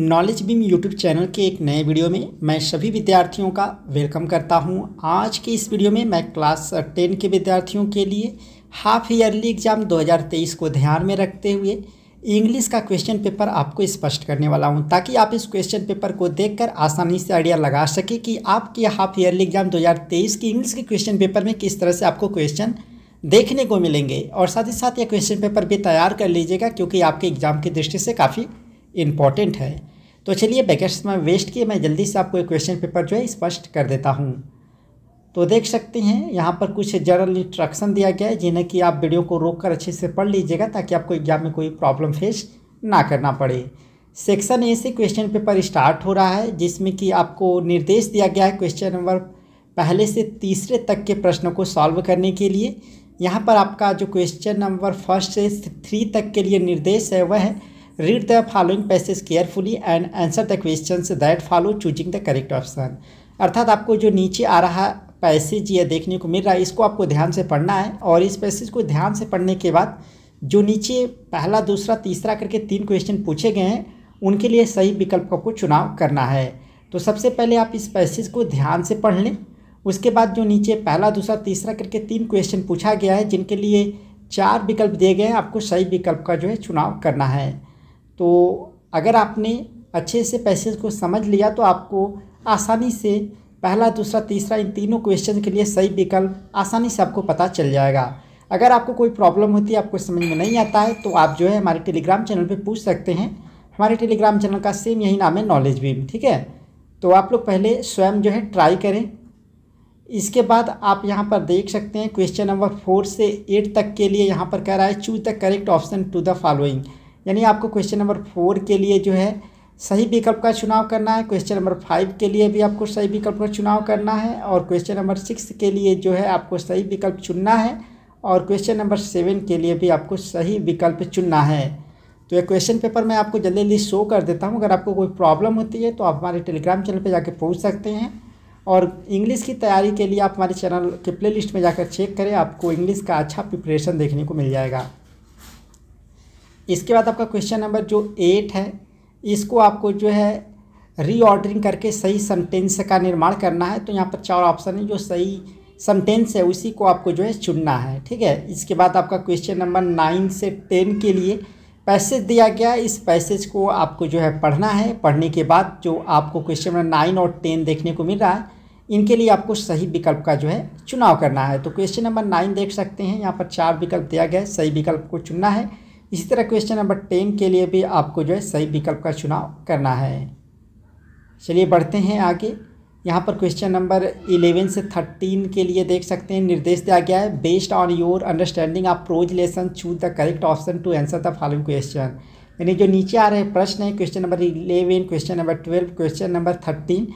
knowledge beam YouTube channel के एक नए वीडियो में मैं सभी विद्यार्थियों का वेलकम करता हूं आज के इस वीडियो में मैं क्लास टेन के विद्यार्थियों के लिए हाफ ईयरली एग्ज़ाम 2023 को ध्यान में रखते हुए इंग्लिश का क्वेश्चन पेपर आपको स्पष्ट करने वाला हूं ताकि आप इस क्वेश्चन पेपर को देख आसानी से आइडिया लगा सकें कि आपके हाफ ईयरली एग्ज़ाम दो की इंग्लिश के क्वेश्चन पेपर में किस तरह से आपको क्वेश्चन देखने को मिलेंगे और साथ ही साथ यह क्वेश्चन पेपर भी तैयार कर लीजिएगा क्योंकि आपके एग्ज़ाम की दृष्टि से काफ़ी इम्पॉर्टेंट है तो चलिए बैगेट्स में वेस्ट किए मैं जल्दी से आपको एक क्वेश्चन पेपर जो है स्पष्ट कर देता हूँ तो देख सकते हैं यहाँ पर कुछ जनरल इंस्ट्रक्शन दिया गया है जिन्हें कि आप वीडियो को रोक कर अच्छे से पढ़ लीजिएगा ताकि आपको एग्जाम में कोई प्रॉब्लम फेस ना करना पड़े सेक्शन ए से क्वेश्चन पेपर स्टार्ट हो रहा है जिसमें कि आपको निर्देश दिया गया है क्वेश्चन नंबर पहले से तीसरे तक के प्रश्नों को सॉल्व करने के लिए यहाँ पर आपका जो क्वेश्चन नंबर फर्स्ट से थ्री तक के लिए निर्देश है वह है read the following passage carefully and answer the question that follow choosing the correct option अर्थात आपको जो नीचे आ रहा पैसेज यह देखने को मिल रहा है इसको आपको ध्यान से पढ़ना है और इस पैसेज को ध्यान से पढ़ने के बाद जो नीचे पहला दूसरा तीसरा करके तीन क्वेश्चन पूछे गए हैं उनके लिए सही विकल्प आपको चुनाव करना है तो सबसे पहले आप इस पैसेज को ध्यान से पढ़ लें उसके बाद जो नीचे पहला दूसरा तीसरा करके तीन क्वेश्चन पूछा गया है जिनके लिए चार विकल्प दिए गए हैं आपको सही विकल्प का जो है चुनाव करना है तो अगर आपने अच्छे से पैसेज को समझ लिया तो आपको आसानी से पहला दूसरा तीसरा इन तीनों क्वेश्चन के लिए सही विकल्प आसानी से आपको पता चल जाएगा अगर आपको कोई प्रॉब्लम होती है आपको समझ में नहीं आता है तो आप जो है हमारे टेलीग्राम चैनल पे पूछ सकते हैं हमारे टेलीग्राम चैनल का सेम यही नाम है नॉलेज बीम ठीक है तो आप लोग पहले स्वयं जो है ट्राई करें इसके बाद आप यहाँ पर देख सकते हैं क्वेश्चन नंबर फोर से एट तक के लिए यहाँ पर कह रहा है choose the correct option to the following यानी आपको क्वेश्चन नंबर फोर के लिए जो है सही विकल्प का चुनाव करना है क्वेश्चन नंबर फाइव के लिए भी आपको सही विकल्प का चुनाव करना है और क्वेश्चन नंबर सिक्स के लिए जो है आपको सही विकल्प चुनना है और क्वेश्चन नंबर सेवन के लिए भी आपको सही विकल्प चुनना है तो ये क्वेश्चन पेपर मैं आपको जल्दी जल्दी शो कर देता हूँ अगर आपको कोई प्रॉब्लम होती है तो आप हमारे टेलीग्राम चैनल पर जाकर पूछ सकते हैं और इंग्लिश की तैयारी के लिए आप हमारे चैनल के प्ले लिस्ट में जाकर चेक करें आपको इंग्लिश का अच्छा प्रिपरेशन देखने को मिल जाएगा इसके बाद आपका क्वेश्चन नंबर जो एट है इसको आपको जो है रीऑर्डरिंग करके सही सेंटेंस का निर्माण करना है तो यहाँ पर चार ऑप्शन है जो सही सेंटेंस है उसी को आपको जो है चुनना है ठीक है इसके बाद आपका क्वेश्चन नंबर नाइन से टेन के लिए पैसेज दिया गया इस पैसेज को आपको जो है पढ़ना है पढ़ने के बाद जो आपको क्वेश्चन नंबर नाइन और टेन देखने को मिल रहा है इनके लिए आपको सही विकल्प का जो है चुनाव करना है तो क्वेश्चन नंबर नाइन देख सकते हैं यहाँ पर चार विकल्प दिया गया है सही विकल्प को चुनना है इसी तरह क्वेश्चन नंबर टेन के लिए भी आपको जो है सही विकल्प का चुनाव करना है चलिए बढ़ते हैं आगे यहाँ पर क्वेश्चन नंबर इलेवन से थर्टीन के लिए देख सकते हैं निर्देश दिया गया है based on your understanding of prose lesson choose the correct option to answer the following question यानी जो नीचे आ रहे प्रश्न है question number eleven question number twelve question number thirteen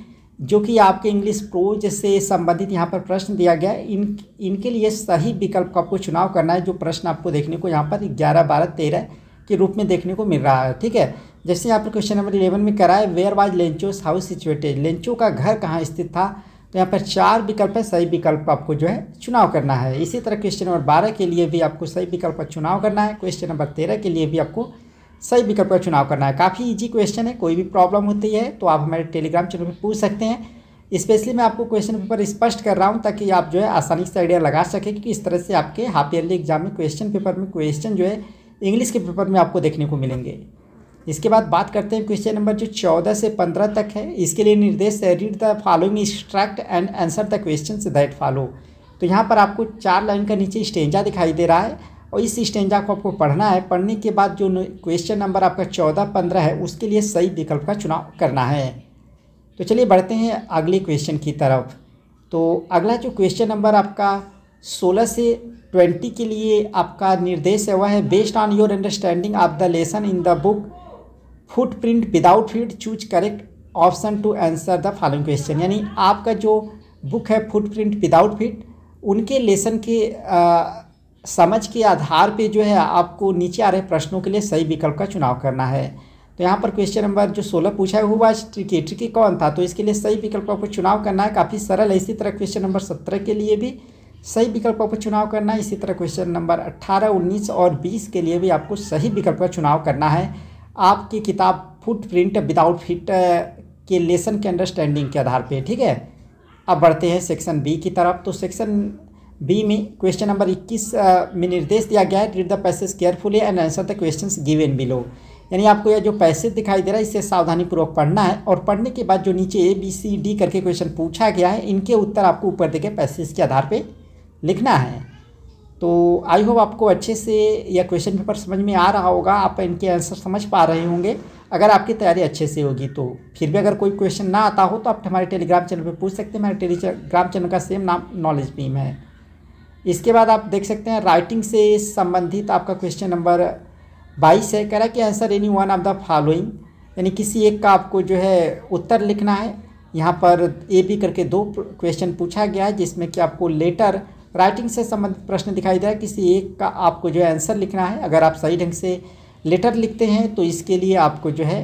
जो कि आपके इंग्लिश प्रोज से संबंधित यहाँ पर प्रश्न दिया गया इन इनके लिए सही विकल्प का आपको चुनाव करना है जो प्रश्न आपको देखने को यहाँ पर ग्यारह बारह तेरह के रूप में देखने को मिल रहा है ठीक है जैसे यहाँ पर क्वेश्चन नंबर इलेवन में कराए where was Lencho's house situated Lencho का घर कहाँ स्थित था तो यहाँ पर चार विकल्प है सही विकल्प आपको जो है चुनाव करना है इसी तरह क्वेश्चन नंबर बारह के लिए भी आपको सही विकल्प का चुनाव करना है क्वेश्चन नंबर तेरह के लिए भी आपको सही विकल्प का चुनाव करना है काफ़ी ईजी क्वेश्चन है कोई भी प्रॉब्लम होती है तो आप हमारे टेलीग्राम चैनल पर पूछ सकते हैं स्पेशली मैं आपको क्वेश्चन पेपर स्पष्ट कर रहा हूँ ताकि आप जो है आसानी से आइडिया लगा सकें कि इस तरह से आपके हाफ ईयरली एग्जाम में क्वेश्चन पेपर में क्वेश्चन जो है इंग्लिश के पेपर में आपको देखने को मिलेंगे इसके बाद बात करते हैं क्वेश्चन नंबर जो चौदह से पंद्रह तक है इसके लिए निर्देश है read the following instruct and answer the question that follow तो यहाँ पर आपको चार लाइन का नीचे स्टेंजा दिखाई दे रहा है और इस स्टेंजा को आपको पढ़ना है पढ़ने के बाद जो क्वेश्चन नंबर आपका चौदह पंद्रह है उसके लिए सही विकल्प का चुनाव करना है तो चलिए बढ़ते हैं अगले क्वेश्चन की तरफ तो अगला जो क्वेश्चन नंबर आपका सोलह से ट्वेंटी के लिए आपका निर्देश है वह है based on your understanding of the lesson in the book footprint without feet choose correct option to answer the following question यानी आपका जो बुक है फुट प्रिंट विदाउट फिट उनके लेसन के आ, समझ के आधार पे जो है आपको नीचे आ रहे प्रश्नों के लिए सही विकल्प का चुनाव करना है तो यहाँ पर क्वेश्चन नंबर जो सोलह पूछा है हुआ ट्रिकी ट्रिकी कौन था तो इसके लिए सही विकल्प आपको चुनाव करना है काफ़ी सरल है इसी तरह क्वेश्चन नंबर सत्रह के लिए भी सही विकल्प आपको चुनाव करना है इसी तरह क्वेश्चन नंबर अट्ठारह उन्नीस और बीस के लिए भी आपको सही विकल्प का चुनाव करना है आपकी किताब फुट प्रिंट विदाउट फिट के लेसन के अंडरस्टैंडिंग के आधार पर ठीक है अब बढ़ते हैं सेक्शन बी की तरफ तो सेक्शन बी में क्वेश्चन नंबर 21 में निर्देश दिया गया है read the passage carefully and answer the questions given below यानी आपको यह जो पैसेज दिखाई दे रहा है इसे सावधानीपूर्वक पढ़ना है और पढ़ने के बाद जो नीचे ए बी सी डी करके क्वेश्चन पूछा गया है इनके उत्तर आपको ऊपर देखे पैसेज के आधार पर लिखना है तो आई होप आपको अच्छे से यह क्वेश्चन पेपर समझ में आ रहा होगा आप इनके आंसर समझ पा रहे होंगे अगर आपकी तैयारी अच्छे से होगी तो फिर भी अगर कोई क्वेश्चन ना आता हो तो आप हमारे टेलीग्राम चैनल पर पूछ सकते हैं हमारे टेलीग्राम चैनल का सेम नाम नॉलेज बीम है इसके बाद आप देख सकते हैं राइटिंग से संबंधित आपका क्वेश्चन नंबर बाईस है कह रहा है कि answer any one of the following यानी किसी एक का आपको जो है उत्तर लिखना है यहाँ पर ए बी करके दो क्वेश्चन पूछा गया है जिसमें कि आपको लेटर राइटिंग से संबंधित प्रश्न दिखाई दे रहा है किसी एक का आपको जो है आंसर लिखना है अगर आप सही ढंग से लेटर लिखते हैं तो इसके लिए आपको जो है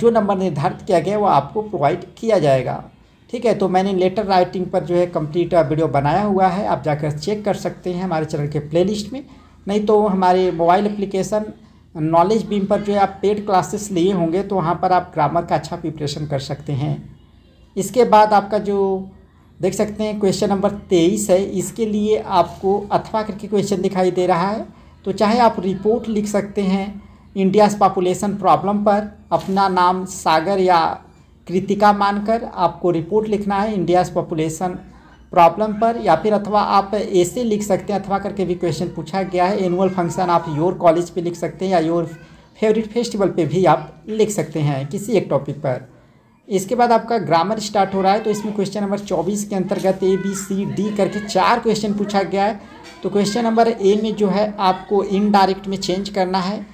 जो नंबर निर्धारित किया गया है वो आपको प्रोवाइड किया जाएगा ठीक है तो मैंने लेटर राइटिंग पर जो है कंप्लीट वीडियो uh, बनाया हुआ है आप जाकर चेक कर सकते हैं हमारे चैनल के प्लेलिस्ट में नहीं तो हमारे मोबाइल एप्लीकेशन नॉलेज बीम पर जो है आप पेड क्लासेस लिए होंगे तो वहाँ पर आप ग्रामर का अच्छा प्रिपरेशन कर सकते हैं इसके बाद आपका जो देख सकते हैं क्वेश्चन नंबर तेईस है इसके लिए आपको अथवा करके क्वेश्चन दिखाई दे रहा है तो चाहे आप रिपोर्ट लिख सकते हैं इंडियाज़ पॉपुलेशन प्रॉब्लम पर अपना नाम सागर या कृतिका मानकर आपको रिपोर्ट लिखना है इंडियाज़ पॉपुलेशन प्रॉब्लम पर या फिर अथवा आप ऐसे लिख सकते हैं अथवा करके भी क्वेश्चन पूछा गया है annual function of your college पे लिख सकते हैं या योर फेवरेट फेस्टिवल पे भी आप लिख सकते हैं किसी एक टॉपिक पर इसके बाद आपका ग्रामर स्टार्ट हो रहा है तो इसमें क्वेश्चन नंबर चौबीस के अंतर्गत ए बी सी डी करके चार क्वेश्चन पूछा गया है तो क्वेश्चन नंबर ए में जो है आपको इनडायरेक्ट में चेंज करना है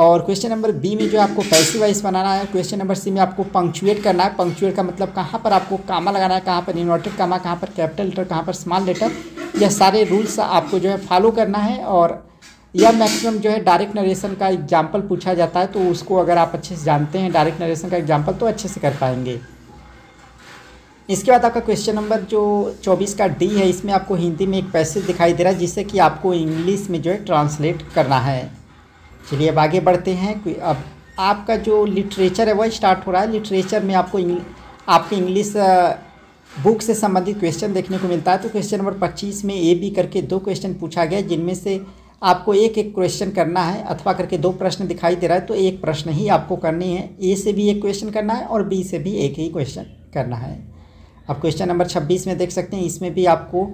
और क्वेश्चन नंबर बी में जो आपको पैसे वाइस बनाना है क्वेश्चन नंबर सी में आपको पंक्चुएट करना है पंक्चुएट का मतलब कहाँ पर आपको कामा लगाना है कहाँ पर इन्वर्टेड कामा कहाँ पर कैपिटल लेटर कहाँ पर स्मॉल लेटर यह सारे रूल्स आपको जो है फॉलो करना है और यह मैक्सिमम जो है डायरेक्ट नरेशन का एग्जाम्पल पूछा जाता है तो उसको अगर आप अच्छे से जानते हैं डायरेक्ट नरेशन का एग्जाम्पल तो अच्छे से कर पाएंगे इसके बाद आपका क्वेश्चन नंबर जो 24 का डी है इसमें आपको हिंदी में एक पैसेज दिखाई दे रहा है जिससे कि आपको इंग्लिश में जो है ट्रांसलेट करना है चलिए अब आगे बढ़ते हैं कि अब आपका जो लिटरेचर है वह स्टार्ट हो रहा है लिटरेचर में आपको इंग, आपके इंग्लिश बुक से संबंधित क्वेश्चन देखने को मिलता है तो क्वेश्चन नंबर पच्चीस में ए बी करके दो क्वेश्चन पूछा गया जिनमें से आपको एक एक क्वेश्चन करना है अथवा करके दो प्रश्न दिखाई दे रहा है तो एक प्रश्न ही आपको करनी है ए से भी एक क्वेश्चन करना है और बी से भी एक ही क्वेश्चन करना है अब क्वेश्चन नंबर छब्बीस में देख सकते हैं इसमें भी आपको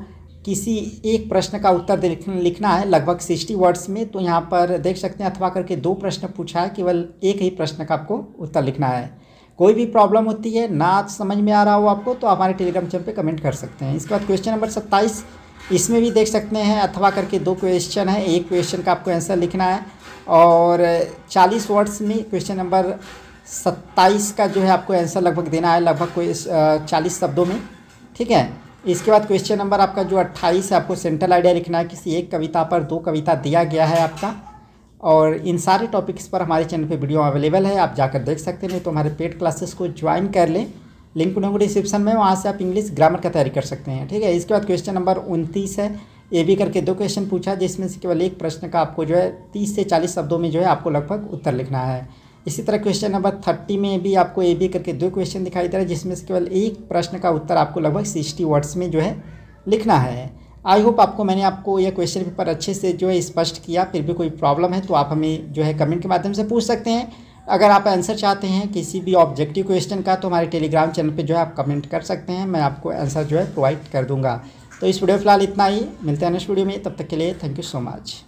किसी एक प्रश्न का उत्तर लिखना है लगभग सिक्सटी वर्ड्स में तो यहाँ पर देख सकते हैं अथवा करके दो प्रश्न पूछा है केवल एक ही प्रश्न का आपको उत्तर लिखना है कोई भी प्रॉब्लम होती है ना समझ में आ रहा हो आपको तो आप हमारे टेलीग्राम चैनल पे कमेंट कर सकते हैं इसके बाद क्वेश्चन नंबर सत्ताईस इसमें भी देख सकते हैं अथवा करके दो क्वेश्चन है एक क्वेश्चन का आपको आंसर लिखना है और चालीस वर्ड्स में क्वेश्चन नंबर सत्ताईस का जो है आपको आंसर लगभग देना है लगभग कोई चालीस शब्दों में ठीक है इसके बाद क्वेश्चन नंबर आपका जो अट्ठाईस है आपको सेंट्रल आइडिया लिखना है किसी एक कविता पर दो कविता दिया गया है आपका और इन सारे टॉपिक्स पर हमारे चैनल पे वीडियो अवेलेबल है आप जाकर देख सकते हैं तो हमारे पेड क्लासेस को ज्वाइन कर लें लिंक उन्होंने डिस्क्रिप्शन में वहाँ से आप इंग्लिश ग्रामर का तैयारी कर सकते हैं ठीक है इसके बाद क्वेश्चन नंबर उनतीस है ए भी करके दो क्वेश्चन पूछा जिसमें से केवल एक प्रश्न का आपको जो है तीस से चालीस शब्दों में जो है आपको लगभग उत्तर लिखना है इसी तरह क्वेश्चन नंबर थर्टी में भी आपको ए बी करके दो क्वेश्चन दिखाई दे रहा है जिसमें से केवल एक प्रश्न का उत्तर आपको लगभग सिक्सटी वर्ड्स में जो है लिखना है आई होप आपको मैंने आपको यह क्वेश्चन पेपर अच्छे से जो है स्पष्ट किया फिर भी कोई प्रॉब्लम है तो आप हमें जो है कमेंट के माध्यम से पूछ सकते हैं अगर आप आंसर चाहते हैं किसी भी ऑब्जेक्टिव क्वेश्चन का तो हमारे टेलीग्राम चैनल पर जो है आप कमेंट कर सकते हैं मैं आपको आंसर जो है प्रोवाइड कर दूँगा तो इस वीडियो फिलहाल इतना ही मिलते हैं नेक्स्ट वीडियो में तब तक के लिए थैंक यू सो मच